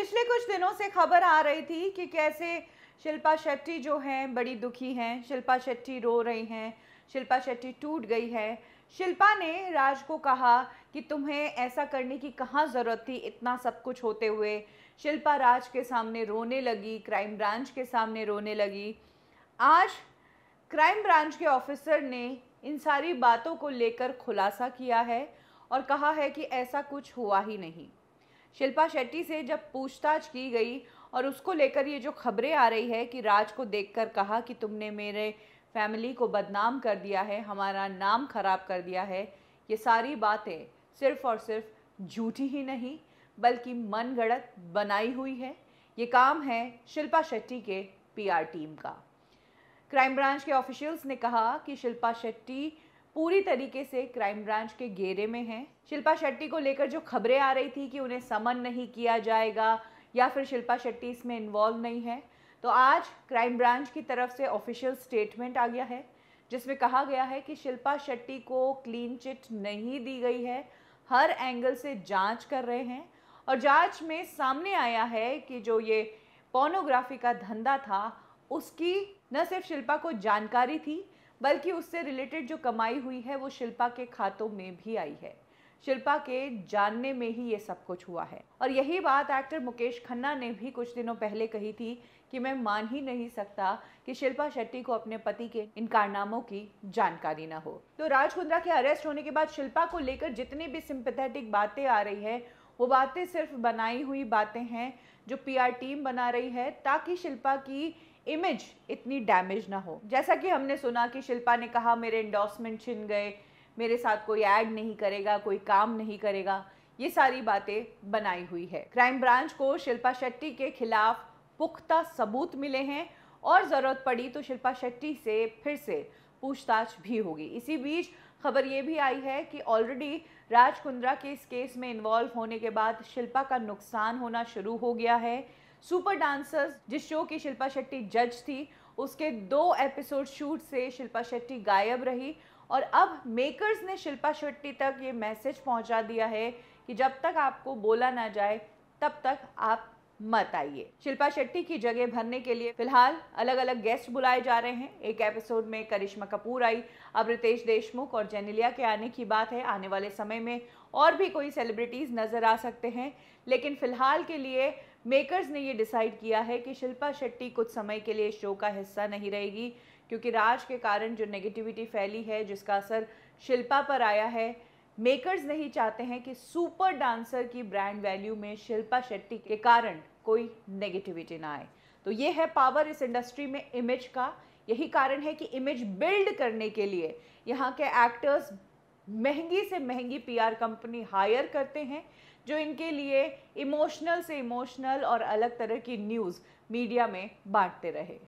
पिछले कुछ दिनों से खबर आ रही थी कि कैसे शिल्पा शेट्टी जो हैं बड़ी दुखी हैं शिल्पा शेट्टी रो रही हैं शिल्पा शेट्टी टूट गई है शिल्पा ने राज को कहा कि तुम्हें ऐसा करने की कहाँ ज़रूरत थी इतना सब कुछ होते हुए शिल्पा राज के सामने रोने लगी क्राइम ब्रांच के सामने रोने लगी आज क्राइम ब्रांच के ऑफिसर ने इन सारी बातों को लेकर खुलासा किया है और कहा है कि ऐसा कुछ हुआ ही नहीं शिल्पा शेट्टी से जब पूछताछ की गई और उसको लेकर ये जो खबरें आ रही है कि राज को देखकर कहा कि तुमने मेरे फैमिली को बदनाम कर दिया है हमारा नाम खराब कर दिया है ये सारी बातें सिर्फ और सिर्फ झूठी ही नहीं बल्कि मन गणत बनाई हुई है ये काम है शिल्पा शेट्टी के पीआर टीम का क्राइम ब्रांच के ऑफिशियल्स ने कहा कि शिल्पा शेट्टी पूरी तरीके से क्राइम ब्रांच के घेरे में हैं शिल्पा शेट्टी को लेकर जो खबरें आ रही थी कि उन्हें समन नहीं किया जाएगा या फिर शिल्पा शेट्टी इसमें इन्वॉल्व नहीं है तो आज क्राइम ब्रांच की तरफ से ऑफिशियल स्टेटमेंट आ गया है जिसमें कहा गया है कि शिल्पा शेट्टी को क्लीन चिट नहीं दी गई है हर एंगल से जांच कर रहे हैं और जांच में सामने आया है कि जो ये पोर्नोग्राफी का धंधा था उसकी न सिर्फ शिल्पा को जानकारी थी बल्कि उससे रिलेटेड जो कमाई हुई है वो शिल्पा के खातों में भी आई है शिल्पा के जानने में ही ये सब कुछ हुआ है और यही बात एक्टर मुकेश खन्ना ने भी कुछ दिनों पहले कही थी कि मैं मान ही नहीं सकता कि शिल्पा शेट्टी को अपने पति के इन कारनामों की जानकारी ना हो तो राज कुंद्रा के अरेस्ट होने के बाद शिल्पा को लेकर जितनी भी सिंपथेटिक बातें आ रही है वो बातें सिर्फ बनाई हुई बातें हैं जो पीआर टीम बना रही है ताकि शिल्पा की इमेज इतनी डैमेज ना हो जैसा कि हमने सुना कि शिल्पा ने कहा मेरे इंडोसमेंट छिन गए मेरे साथ कोई ऐड नहीं करेगा कोई काम नहीं करेगा ये सारी बातें बनाई हुई है क्राइम ब्रांच को शिल्पा शेट्टी के खिलाफ पुख्ता सबूत मिले हैं और ज़रूरत पड़ी तो शिल्पा शेट्टी से फिर से पूछताछ भी होगी इसी बीच खबर ये भी आई है कि ऑलरेडी राज कुंद्रा के इस केस में इन्वॉल्व होने के बाद शिल्पा का नुकसान होना शुरू हो गया है सुपर डांसर्स जिस शो की शिल्पा शेट्टी जज थी उसके दो एपिसोड शूट से शिल्पा शेट्टी गायब रही और अब मेकर्स ने शिल्पा शेट्टी तक ये मैसेज पहुंचा दिया है कि जब तक आपको बोला ना जाए तब तक आप मत आइए शिल्पा शेट्टी की जगह भरने के लिए फिलहाल अलग अलग गेस्ट बुलाए जा रहे हैं एक एपिसोड में करिश्मा कपूर आई अब रितेश देशमुख और जेनिलिया के आने की बात है आने वाले समय में और भी कोई सेलिब्रिटीज़ नज़र आ सकते हैं लेकिन फिलहाल के लिए मेकर्स ने ये डिसाइड किया है कि शिल्पा शेट्टी कुछ समय के लिए शो का हिस्सा नहीं रहेगी क्योंकि राज के कारण जो नेगेटिविटी फैली है जिसका असर शिल्पा पर आया है मेकर्स नहीं चाहते हैं कि सुपर डांसर की ब्रांड वैल्यू में शिल्पा शेट्टी के कारण कोई नेगेटिविटी ना आए तो ये है पावर इस इंडस्ट्री में इमेज का यही कारण है कि इमेज बिल्ड करने के लिए यहाँ के एक्टर्स महंगी से महंगी पीआर कंपनी हायर करते हैं जो इनके लिए इमोशनल से इमोशनल और अलग तरह की न्यूज़ मीडिया में बांटते रहे